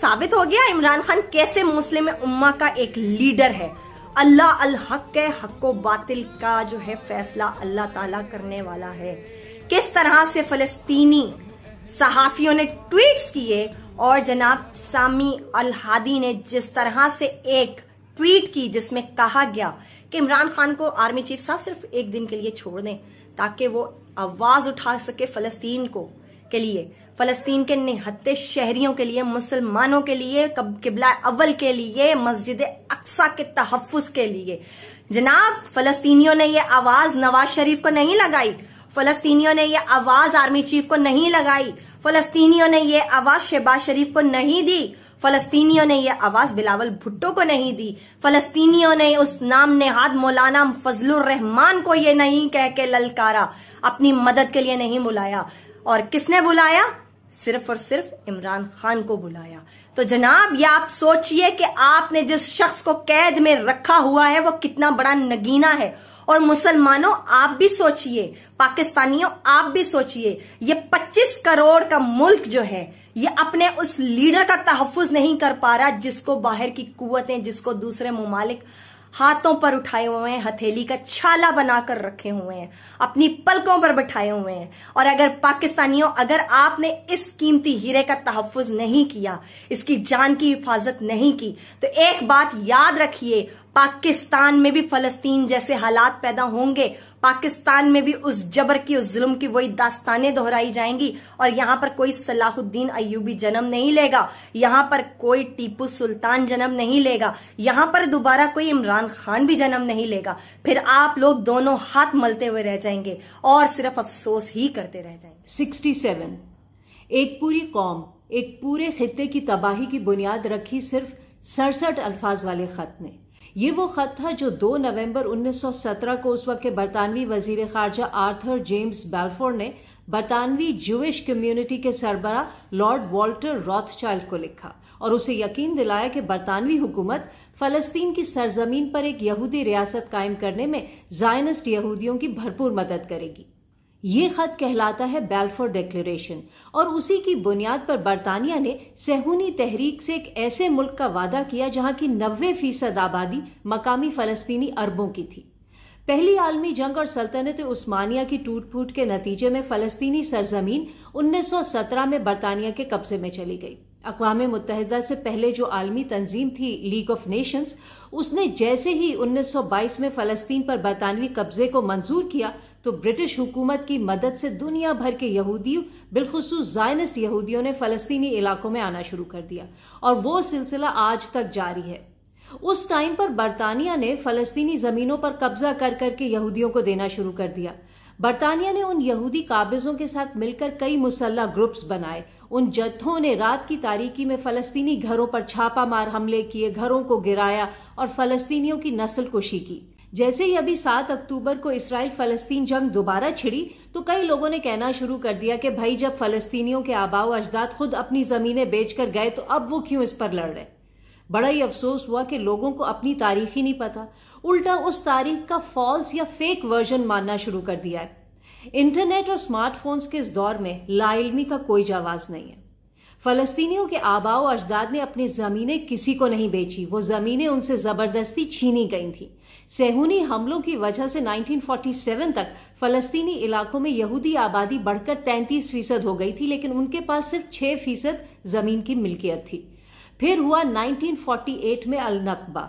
साबित हो गया इमरान खान कैसे मुस्लिम उम्मा का एक लीडर है अल्लाह अल हक के हक को बातिल का जो है फैसला अल्लाह ताला करने वाला है किस तरह से फलस्तीनी सहाफियों ने ट्वीट किए और जनाब सामी अल हादी ने जिस तरह से एक ट्वीट की जिसमें कहा गया कि इमरान खान को आर्मी चीफ साहब सिर्फ एक दिन के लिए छोड़ दें ताकि वो आवाज उठा सके फलस्तीन को के लिए फलस्तीन के निहत्ते शहरियों के लिए मुसलमानों के लिए किबला अव्वल के लिए मस्जिद अक्सा के तहफ़ के लिए जनाब फलस्तीनियों ने यह आवाज नवाज शरीफ को नहीं लगाई फलस्तीनियों ने यह आवाज आर्मी चीफ को नहीं लगाई फलस्तीनियों ने ये आवाज शहबाज शरीफ को नहीं दी फलस्तीनियों ने यह आवाज बिलावल भुट्टो को नहीं दी फलस्तीनियों ने उस नाम नेहाद मौलाना फजलुर रहमान को ये नहीं कह के ललकारा अपनी मदद के लिए नहीं बुलाया और किसने बुलाया सिर्फ और सिर्फ इमरान खान को बुलाया तो जनाब ये आप सोचिए कि आपने जिस शख्स को कैद में रखा हुआ है वो कितना बड़ा नगीना है और मुसलमानों आप भी सोचिए पाकिस्तानियों आप भी सोचिए ये 25 करोड़ का मुल्क जो है ये अपने उस लीडर का तहफ़ नहीं कर पा रहा जिसको बाहर की कुतें जिसको दूसरे ममालिक हाथों पर उठाए हुए हैं हथेली का छाला बनाकर रखे हुए हैं अपनी पलकों पर बैठाए हुए हैं और अगर पाकिस्तानियों अगर आपने इस कीमती हीरे का तहफ़ नहीं किया इसकी जान की हिफाजत नहीं की तो एक बात याद रखिए पाकिस्तान में भी फलस्तीन जैसे हालात पैदा होंगे पाकिस्तान में भी उस जबर की उस जुल्म की वही दास्तानें दोहराई जाएंगी और यहाँ पर कोई सलाहुद्दीन अयूबी जन्म नहीं लेगा यहाँ पर कोई टीपू सुल्तान जन्म नहीं लेगा यहाँ पर दोबारा कोई इमरान खान भी जन्म नहीं लेगा फिर आप लोग दोनों हाथ मलते हुए रह जाएंगे और सिर्फ अफसोस ही करते रह जाएंगे सिक्सटी सेवन एक पूरी कौम एक पूरे खत्े की तबाही की बुनियाद रखी सिर्फ सड़सठ अल्फाज वाले खत ने ये वो खत था जो 2 नवंबर 1917 को उस वक्त के बरतानवी वजीर खारजा आर्थर जेम्स बेल्फोर ने बरतानवी जूश कम्युनिटी के सरबरा लॉर्ड वॉल्टर रॉथचाइल्ड को लिखा और उसे यकीन दिलाया कि बरतानवी हुकूमत फलस्तीन की सरजमीन पर एक यहूदी रियासत कायम करने में जायनस्ट यहूदियों की भरपूर मदद करेगी ये खत कहलाता है बेल्फोर डिक्लेरेशन और उसी की बुनियाद पर बरतानिया ने सहूनी तहरीक से एक ऐसे मुल्क का वादा किया जहां की नब्बे फीसद आबादी मकामी फलस्तीनी अरबों की थी पहली आलमी जंग और सल्तनत उस्मानिया की टूट फूट के नतीजे में फलस्तीनी सरजमीन 1917 में बरतानिया के कब्जे में चली गई अकवा मुतहदा से पहले जो आलमी तंजीम थी लीग ऑफ नेशंस उसने जैसे ही 1922 में फलस्तीन पर बरतानवी कब्जे को मंजूर किया तो ब्रिटिश हुकूमत की मदद से दुनिया भर के यहूदी बिलखसूस जायनिस्ट यहूदियों ने फलस्तीनी इलाकों में आना शुरू कर दिया और वो सिलसिला आज तक जारी है उस टाइम पर बरतानिया ने फलस्तीनी जमीनों पर कब्जा कर करके यहूदियों को देना शुरू कर दिया बरतानिया ने उन यहूदी काबिजों के साथ मिलकर कई मुसल्ला ग्रुप्स बनाए उन जत्थों ने रात की तारीकी में फलस्तीनी घरों पर छापामार हमले किए घरों को गिराया और फलस्तीनियों की नस्ल कुशी की जैसे ही अभी 7 अक्टूबर को इसराइल फलस्तीन जंग दोबारा छिड़ी तो कई लोगों ने कहना शुरू कर दिया कि भाई जब फलस्तीनियों के आबाओ अजदाद खुद अपनी जमीनें बेचकर गए तो अब वो क्यों इस पर लड़ रहे बड़ा ही अफसोस हुआ कि लोगों को अपनी तारीख ही नहीं पता उल्टा उस तारीख का फॉल्स या फेक वर्जन मानना शुरू कर दिया है इंटरनेट और स्मार्टफोन्स के इस दौर में लाइलमी का कोई जवाब नहीं है फलस्तीनियों के आबाओ अजदाद ने अपनी जमीनें किसी को नहीं बेची वो जमीनें उनसे जबरदस्ती छीनी गई थी सेहूनी हमलों की वजह से 1947 तक फलस्तीनी इलाकों में यहूदी आबादी बढ़कर 33 फीसद हो गई थी लेकिन उनके पास सिर्फ 6 फीसद जमीन की मिल्कियत थी फिर हुआ 1948 में अल नकबा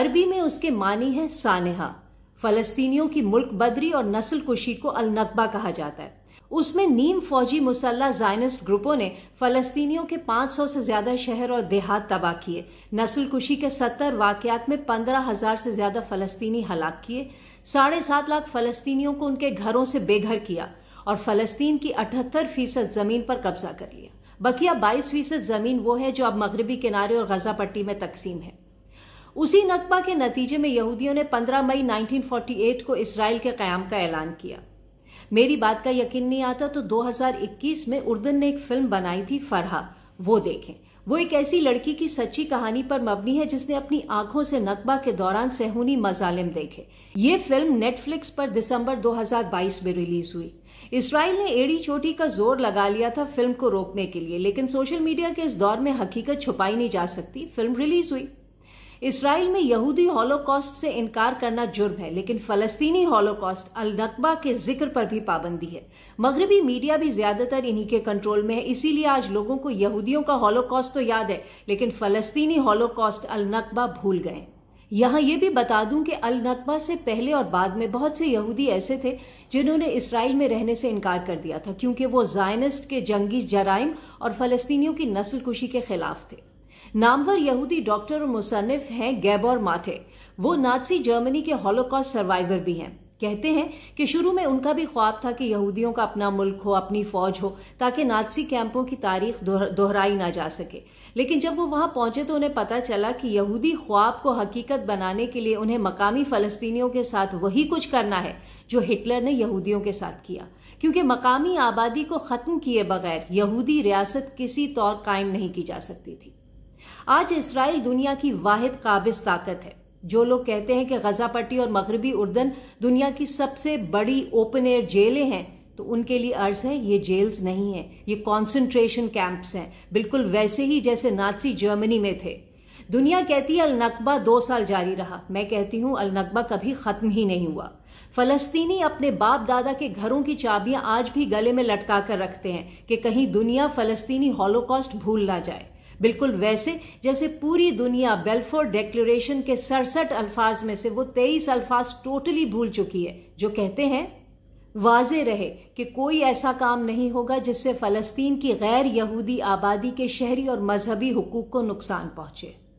अरबी में उसके मानी है सानहा फलस्तीनियों की मुल्क बदरी और नस्ल कुशी को अल नकबा कहा जाता है उसमें नीम फौजी मुसल्ला जायनिस्ट ग्रुपों ने फलस्तीनियों के 500 से ज्यादा शहर और देहात तबाह किए नस्ल कुशी के 70 वाकयात में 15,000 से ज्यादा फलस्तीनी हलाक किए साढ़े सात लाख फलस्तीनियों को उनके घरों से बेघर किया और फलस्तीन की अठहत्तर फीसद जमीन पर कब्जा कर लिया बकिया बाईस फीसद जमीन वो है जो अब मगरबी किनारे और गजा पट्टी में तकसीम है उसी नकबा के नतीजे में यहूदियों ने 15 मई 1948 को इसराइल के क्याम का ऐलान किया मेरी बात का यकीन नहीं आता तो 2021 में उर्दन ने एक फिल्म बनाई थी फरहा वो देखें वो एक ऐसी लड़की की सच्ची कहानी पर मबनी है जिसने अपनी आंखों से नकबा के दौरान सहूनी मजालिम देखे ये फिल्म नेटफ्लिक्स पर दिसंबर 2022 में रिलीज हुई इसराइल ने एड़ी चोटी का जोर लगा लिया था फिल्म को रोकने के लिए लेकिन सोशल मीडिया के इस दौर में हकीकत छुपाई नहीं जा सकती फिल्म रिलीज हुई इसराइल में यहूदी हॉलोकॉस्ट से इनकार करना जुर्म है लेकिन फलस्तीनी हॉलोकॉस्ट अलनकबा के जिक्र पर भी पाबंदी है मगरबी मीडिया भी ज्यादातर इन्हीं के कंट्रोल में है इसीलिए आज लोगों को यहूदियों का हॉलोकॉस्ट तो याद है लेकिन फलस्तीनी हॉलोकॉस्ट अलनकबा भूल गए यहाँ ये भी बता दूं कि अल नकबा से पहले और बाद में बहुत से यहूदी ऐसे थे जिन्होंने इसराइल में रहने से इनकार कर दिया था क्योंकि वो जायनिस्ट के जंगी जराइम और फलस्तीनियों की नस्ल कुशी के खिलाफ थे नामवर यहूदी डॉक्टर और मुसनिफ हैं गैबोर माठे वो नाथसी जर्मनी के हॉलोकॉस्ट सर्वाइवर भी हैं कहते हैं कि शुरू में उनका भी ख्वाब था कि यहूदियों का अपना मुल्क हो अपनी फौज हो ताकि नाथसी कैंपों की तारीख दोहराई ना जा सके लेकिन जब वो वहां पहुंचे तो उन्हें पता चला कि यहूदी ख्वाब को हकीकत बनाने के लिए उन्हें मकामी फलस्तीनियों के साथ वही कुछ करना है जो हिटलर ने यहूदियों के साथ किया क्योंकि मकामी आबादी को खत्म किए बगैर यहूदी रियासत किसी तौर कायम नहीं की जा सकती थी आज इसराइल दुनिया की वाहिद काबिज ताकत है जो लोग कहते हैं कि गजा पट्टी और मगरबी उर्दन दुनिया की सबसे बड़ी ओपन एयर जेलें हैं तो उनके लिए अर्ज है ये जेल्स नहीं है ये कॉन्सेंट्रेशन कैंप्स हैं बिल्कुल वैसे ही जैसे नाची जर्मनी में थे दुनिया कहती है अलनकबा दो साल जारी रहा मैं कहती हूं अलनकबा कभी खत्म ही नहीं हुआ फलस्तीनी अपने बाप दादा के घरों की चाबियां आज भी गले में लटका कर रखते हैं कि कहीं दुनिया फलस्तीनी हॉलोकॉस्ट भूल ना जाए बिल्कुल वैसे जैसे पूरी दुनिया बेल्फोर डेक्लेशन के सड़सठ अल्फाज में से वो तेईस अल्फाज टोटली भूल चुकी है जो कहते हैं वाजे रहे कि कोई ऐसा काम नहीं होगा जिससे फलस्तीन की गैर यहूदी आबादी के शहरी और मजहबी हकूक को नुकसान पहुंचे